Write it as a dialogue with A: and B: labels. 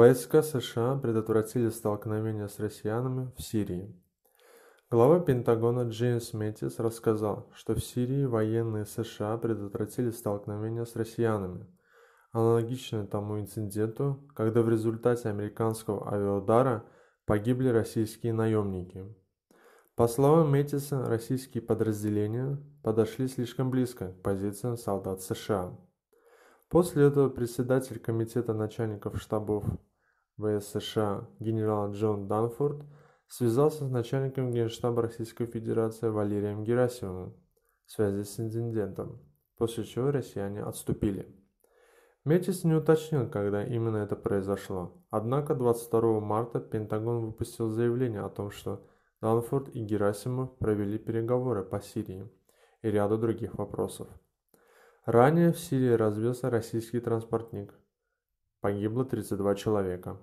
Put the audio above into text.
A: Войска США предотвратили столкновение с россиянами в Сирии. Глава Пентагона Джеймс Меттис рассказал, что в Сирии военные США предотвратили столкновение с россиянами, аналогичное тому инциденту, когда в результате американского авиаудара погибли российские наемники. По словам Меттиса, российские подразделения подошли слишком близко к позициям солдат США – После этого председатель Комитета начальников штабов ВС США генерал Джон Данфорд связался с начальником Генштаба Российской Федерации Валерием Герасимовым в связи с инцидентом, после чего россияне отступили. Метис не уточнил, когда именно это произошло, однако 22 марта Пентагон выпустил заявление о том, что Данфорд и Герасимов провели переговоры по Сирии и ряду других вопросов – Ранее в Сирии разбился российский транспортник. Погибло 32 человека.